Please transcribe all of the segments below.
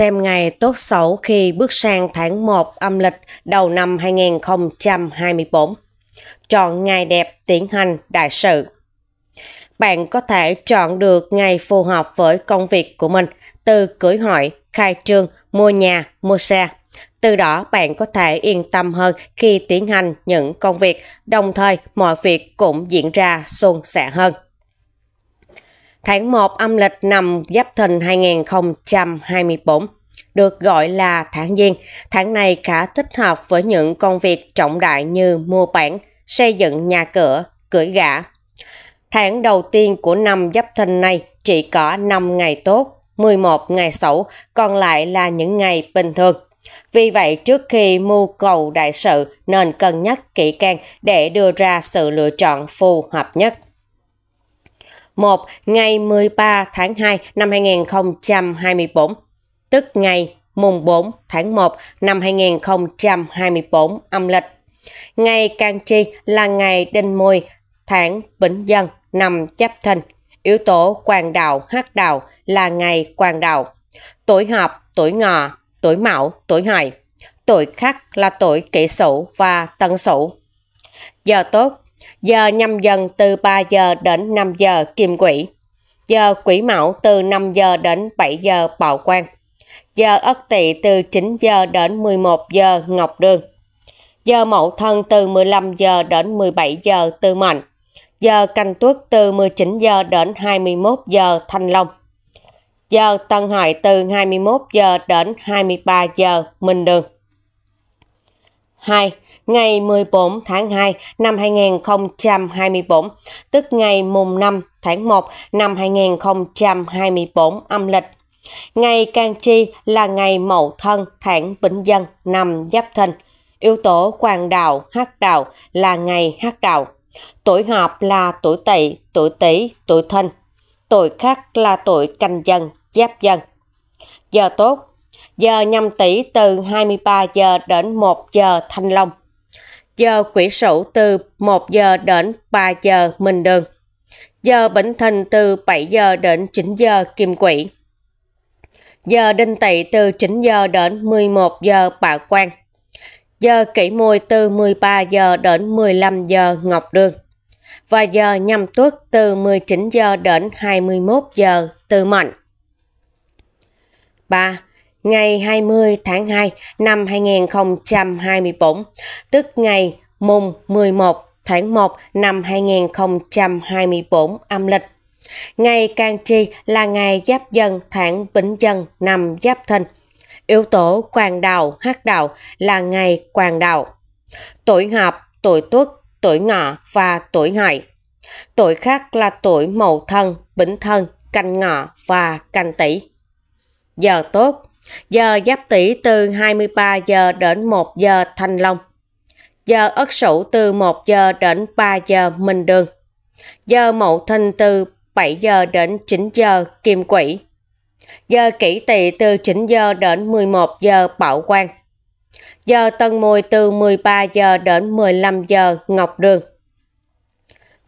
xem ngày tốt xấu khi bước sang tháng 1 âm lịch đầu năm 2024. Chọn ngày đẹp tiến hành đại sự. Bạn có thể chọn được ngày phù hợp với công việc của mình, từ cưới hỏi, khai trương, mua nhà, mua xe. Từ đó bạn có thể yên tâm hơn khi tiến hành những công việc, đồng thời mọi việc cũng diễn ra suôn sẻ hơn. Tháng 1 âm lịch năm Giáp Thìn 2024 được gọi là tháng giêng. Tháng này khá thích hợp với những công việc trọng đại như mua bản, xây dựng nhà cửa, cưỡi gã. Tháng đầu tiên của năm Giáp Thìn này chỉ có 5 ngày tốt, 11 ngày xấu, còn lại là những ngày bình thường. Vì vậy, trước khi mưu cầu đại sự nên cân nhắc kỹ càng để đưa ra sự lựa chọn phù hợp nhất. 1 ngày 13 tháng 2 năm 2024, tức ngày mùng 4 tháng 1 năm 2024 âm lịch. Ngày can Chi là ngày Đinh Mùi, tháng Bính Dân, năm chấp Thìn. Yếu tố quan đạo hắc đạo là ngày quan đạo. Tuổi Hợp, tuổi Ngọ, tuổi Mão, tuổi Hợi. Tuổi Khắc là tuổi Kỷ Sửu và Tân Sửu. Giờ tốt giờ nhâm dần từ 3 giờ đến 5 giờ kim quỷ, giờ quỷ mão từ 5 giờ đến 7 giờ bảo quan, giờ ất tỵ từ 9 giờ đến 11 giờ ngọc đường, giờ mậu thân từ 15 giờ đến 17 giờ tư mệnh, giờ canh tuất từ 19 giờ đến 21 giờ thanh long, giờ tân hợi từ 21 giờ đến 23 giờ minh đường. 2 ngày 14 tháng 2 năm 2024, tức ngày mùng 5 tháng 1 năm 2024 âm lịch. Ngày can chi là ngày mậu thân tháng bính dân năm giáp thìn. Yếu tố quan đạo hắc đạo là ngày hắc đạo. Tuổi hợp là tuổi tỵ, tuổi tý, tuổi thân Tuổi khắc là tuổi canh dân, giáp dân. Giờ tốt giờ nhâm tỵ từ 23 giờ đến 1 giờ thanh long, giờ quỷ sửu từ 1 giờ đến 3 giờ minh đường, giờ bỉnh thìn từ 7 giờ đến 9 giờ kim quỷ, giờ đinh tỵ từ 9 giờ đến 11 giờ bạo quan, giờ kỷ mùi từ 13 giờ đến 15 giờ ngọc đường và giờ nhâm tuất từ 19 giờ đến 21 giờ từ mệnh. 3 ngày 20 tháng 2 năm 2024, tức ngày mùng 11 tháng 1 năm 2024 âm lịch. Ngày can chi là ngày giáp dân tháng bính dân năm giáp thìn. Yếu tố quan đạo hắc đạo là ngày quan đạo. Tuổi hợp, tuổi tuất, tuổi ngọ và tuổi hợi. Tuổi khác là tuổi mậu thân, bính thân, canh ngọ và canh tỵ. Giờ tốt Giờ giáp tỷ từ 23 giờ đến 1 giờ thanh long. Giờ ất sửu từ 1 giờ đến 3 giờ minh đường. Giờ mậu thìn từ 7 giờ đến 9 giờ kim quỷ. Giờ kỷ tỵ từ 9 giờ đến 11 giờ bảo quan. Giờ tân mùi từ 13 giờ đến 15 giờ ngọc đường.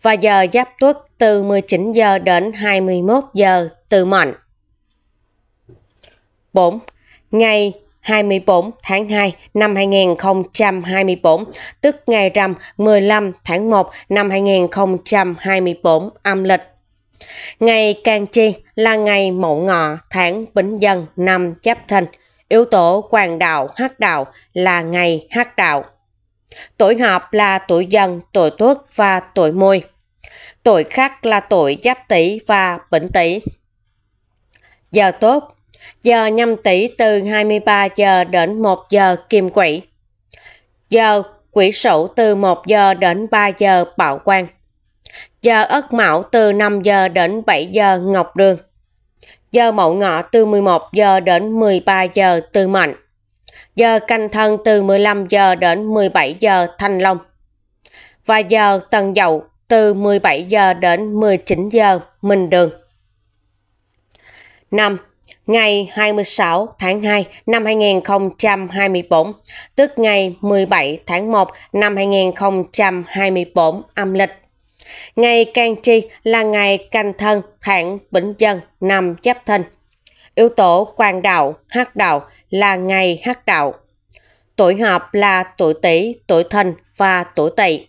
Và giờ giáp tuất từ 19 giờ đến 21 giờ từ mệnh. 4. Ngày 24 tháng 2 năm 2024, tức ngày rằm 15 tháng 1 năm 2024 âm lịch. Ngày can Chi là ngày Mậu Ngọ tháng Bính Dân năm Giáp Thìn. Yếu tố quan đạo hắc đạo là ngày hắc đạo. Tuổi hợp là tuổi dần, tuổi tuất và tuổi mùi. Tuổi khắc là tuổi giáp tỵ và bính tỵ. Giờ tốt giờ 5 tỷ từ 23 giờ đến 1 giờ kim quỹ. Giờ quỷ sửu từ 1 giờ đến 3 giờ bảo quan. Giờ ất mão từ 5 giờ đến 7 giờ ngọc đường. Giờ mậu ngọ từ 11 giờ đến 13 giờ tư mệnh. Giờ canh thân từ 15 giờ đến 17 giờ thanh long. Và giờ tân dậu từ 17 giờ đến 19 giờ minh đường. 5 ngày 26 tháng 2 năm 2024, tức ngày 17 tháng 1 năm 2024 âm lịch. Ngày can tri là ngày canh thân tháng bính dân năm giáp thìn. Yếu tố quan đạo, hắc đạo là ngày hắc đạo. Tuổi hợp là tuổi tỵ, tuổi thìn và tuổi tỵ.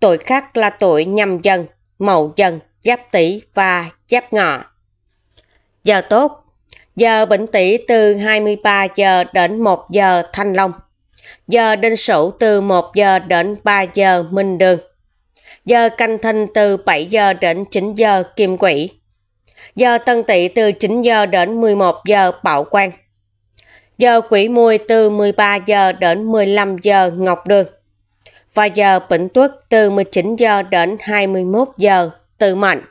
Tuổi khắc là tuổi nhâm dần, mậu dần, giáp tỵ và giáp ngọ. Giờ tốt Giờ bệnh tỷ từ 23 giờ đến 1 giờ Thanh Long. Giờ Đinh Sửu từ 1 giờ đến 3 giờ Minh Đường. Giờ Canh Thìn từ 7 giờ đến 9 giờ Kim Quỷ. Giờ Tân Tỵ từ 9 giờ đến 11 giờ Bảo Quang. Giờ Quỷ Mùi từ 13 giờ đến 15 giờ Ngọc Đường. Và giờ Bỉnh Tuất từ 19 giờ đến 21 giờ Tự Mạnh.